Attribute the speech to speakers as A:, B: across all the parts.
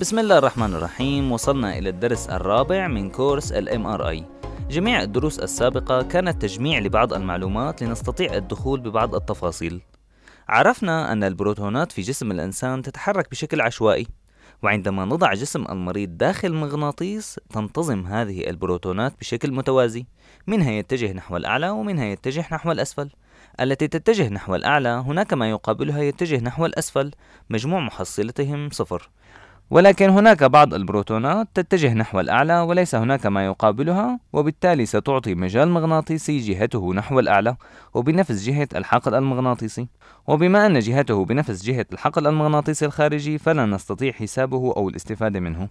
A: بسم الله الرحمن الرحيم وصلنا إلى الدرس الرابع من كورس الـ MRI جميع الدروس السابقة كانت تجميع لبعض المعلومات لنستطيع الدخول ببعض التفاصيل عرفنا أن البروتونات في جسم الإنسان تتحرك بشكل عشوائي وعندما نضع جسم المريض داخل مغناطيس تنتظم هذه البروتونات بشكل متوازي منها يتجه نحو الأعلى ومنها يتجه نحو الأسفل التي تتجه نحو الأعلى هناك ما يقابلها يتجه نحو الأسفل مجموع محصلتهم صفر ولكن هناك بعض البروتونات تتجه نحو الأعلى وليس هناك ما يقابلها وبالتالي ستعطي مجال مغناطيسي جهته نحو الأعلى وبنفس جهة الحقل المغناطيسي وبما أن جهته بنفس جهة الحقل المغناطيسي الخارجي فلا نستطيع حسابه أو الاستفادة منه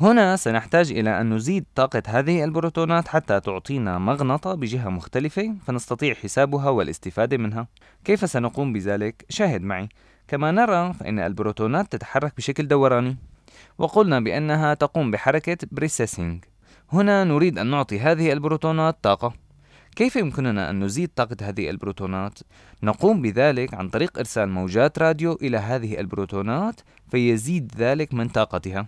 A: هنا سنحتاج إلى أن نزيد طاقة هذه البروتونات حتى تعطينا مغنطة بجهة مختلفة فنستطيع حسابها والاستفادة منها كيف سنقوم بذلك؟ شاهد معي كما نرى فإن البروتونات تتحرك بشكل دوراني وقلنا بأنها تقوم بحركة بريسيسينج هنا نريد أن نعطي هذه البروتونات طاقة كيف يمكننا أن نزيد طاقة هذه البروتونات؟ نقوم بذلك عن طريق إرسال موجات راديو إلى هذه البروتونات فيزيد ذلك من طاقتها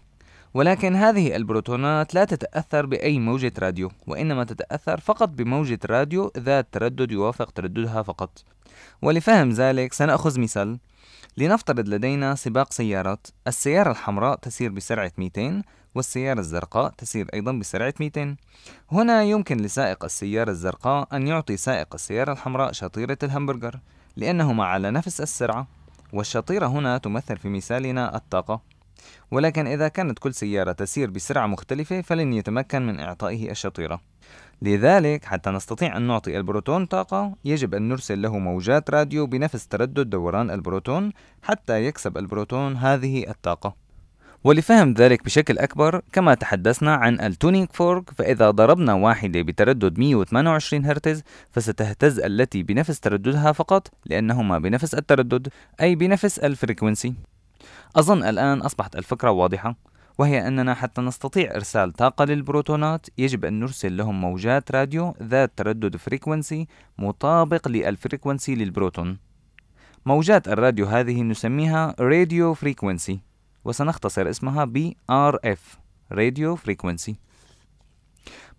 A: ولكن هذه البروتونات لا تتأثر بأي موجة راديو وإنما تتأثر فقط بموجة راديو ذات تردد يوافق ترددها فقط ولفهم ذلك سنأخذ مثال لنفترض لدينا سباق سيارات السيارة الحمراء تسير بسرعة 200 والسيارة الزرقاء تسير أيضا بسرعة 200 هنا يمكن لسائق السيارة الزرقاء أن يعطي سائق السيارة الحمراء شطيرة الهمبرجر لأنهما على نفس السرعة والشطيرة هنا تمثل في مثالنا الطاقة ولكن إذا كانت كل سيارة تسير بسرعة مختلفة فلن يتمكن من إعطائه الشطيرة لذلك حتى نستطيع أن نعطي البروتون طاقة يجب أن نرسل له موجات راديو بنفس تردد دوران البروتون حتى يكسب البروتون هذه الطاقة ولفهم ذلك بشكل أكبر كما تحدثنا عن التونينج فورك فإذا ضربنا واحدة بتردد 128 هرتز فستهتز التي بنفس ترددها فقط لأنهما بنفس التردد أي بنفس الفريكونسي أظن الآن أصبحت الفكرة واضحة وهي أننا حتى نستطيع إرسال طاقة للبروتونات يجب أن نرسل لهم موجات راديو ذات تردد فريكونسي مطابق للفريكونسي للبروتون موجات الراديو هذه نسميها راديو فريكونسي وسنختصر اسمها ب RF راديو فريكونسي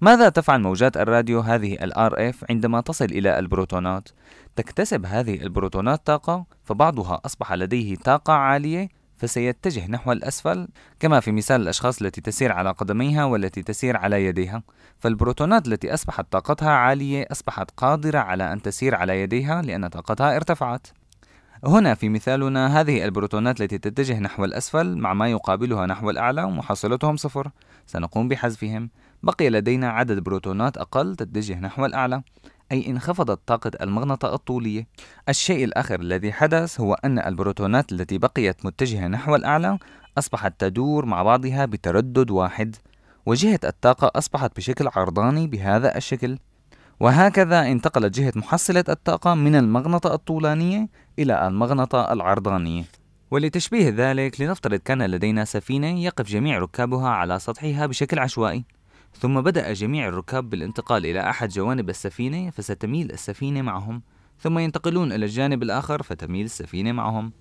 A: ماذا تفعل موجات الراديو هذه ال RF عندما تصل إلى البروتونات؟ تكتسب هذه البروتونات طاقة فبعضها أصبح لديه طاقة عالية فسيتجه نحو الأسفل كما في مثال الأشخاص التي تسير على قدميها والتي تسير على يديها فالبروتونات التي أصبحت طاقتها عالية أصبحت قادرة على أن تسير على يديها لأن طاقتها ارتفعت هنا في مثالنا هذه البروتونات التي تتجه نحو الأسفل مع ما يقابلها نحو الأعلى ومحصلتهم صفر سنقوم بحذفهم بقي لدينا عدد بروتونات أقل تتجه نحو الأعلى أي انخفضت طاقة المغنطة الطولية الشيء الآخر الذي حدث هو أن البروتونات التي بقيت متجهة نحو الأعلى أصبحت تدور مع بعضها بتردد واحد وجهة الطاقة أصبحت بشكل عرضاني بهذا الشكل وهكذا انتقلت جهة محصلة الطاقة من المغنطة الطولانية إلى المغنطة العرضانية ولتشبيه ذلك لنفترض كان لدينا سفينة يقف جميع ركابها على سطحها بشكل عشوائي ثم بدأ جميع الركاب بالانتقال إلى أحد جوانب السفينة فستميل السفينة معهم ثم ينتقلون إلى الجانب الآخر فتميل السفينة معهم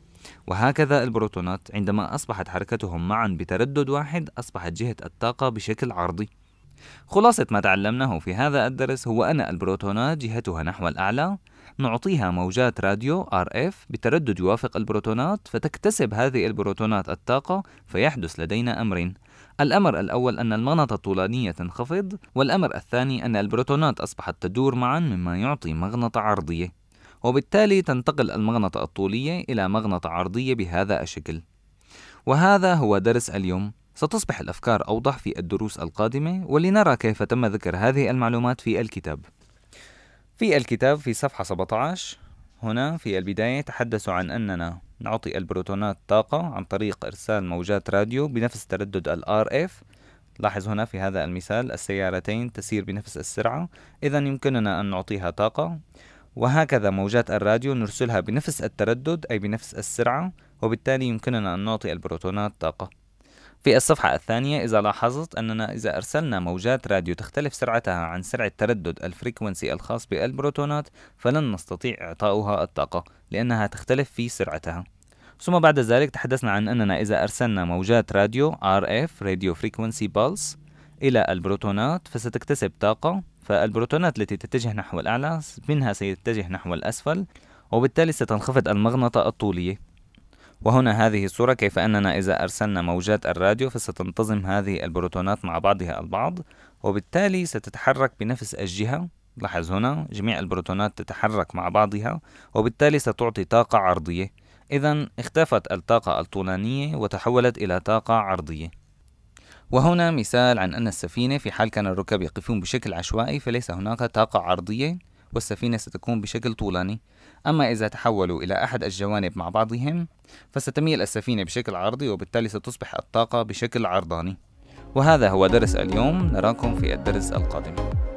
A: وهكذا البروتونات عندما أصبحت حركتهم معا بتردد واحد أصبحت جهة الطاقة بشكل عرضي خلاصة ما تعلمناه في هذا الدرس هو أن البروتونات جهتها نحو الأعلى نعطيها موجات راديو RF بتردد يوافق البروتونات فتكتسب هذه البروتونات الطاقة فيحدث لدينا أمرين الأمر الأول أن المغناطة الطولانية تنخفض والأمر الثاني أن البروتونات أصبحت تدور معا مما يعطي مغنطة عرضية وبالتالي تنتقل المغنطة الطولية إلى مغنطة عرضية بهذا الشكل وهذا هو درس اليوم ستصبح الأفكار أوضح في الدروس القادمة ولنرى كيف تم ذكر هذه المعلومات في الكتاب في الكتاب في صفحة 17 هنا في البداية تحدثوا عن أننا نعطي البروتونات طاقة عن طريق إرسال موجات راديو بنفس تردد ال RF لاحظ هنا في هذا المثال السيارتين تسير بنفس السرعة إذا يمكننا أن نعطيها طاقة وهكذا موجات الراديو نرسلها بنفس التردد أي بنفس السرعة وبالتالي يمكننا أن نعطي البروتونات طاقة في الصفحة الثانية إذا لاحظت أننا إذا أرسلنا موجات راديو تختلف سرعتها عن سرعة تردد الفريكونسي الخاص بالبروتونات فلن نستطيع إعطاؤها الطاقة لأنها تختلف في سرعتها ثم بعد ذلك تحدثنا عن أننا إذا أرسلنا موجات راديو RF Radio Frequency Pulse إلى البروتونات فستكتسب طاقة فالبروتونات التي تتجه نحو الأعلى منها سيتجه نحو الأسفل وبالتالي ستنخفض المغنطة الطولية وهنا هذه الصورة كيف أننا إذا أرسلنا موجات الراديو فستنتظم هذه البروتونات مع بعضها البعض وبالتالي ستتحرك بنفس الجهة لاحظ هنا جميع البروتونات تتحرك مع بعضها وبالتالي ستعطي طاقة عرضية إذا اختفت الطاقة الطولانية وتحولت إلى طاقة عرضية وهنا مثال عن أن السفينة في حال كان الركاب يقفون بشكل عشوائي فليس هناك طاقة عرضية والسفينة ستكون بشكل طولاني أما إذا تحولوا إلى أحد الجوانب مع بعضهم فستميل السفينة بشكل عرضي وبالتالي ستصبح الطاقة بشكل عرضاني وهذا هو درس اليوم نراكم في الدرس القادم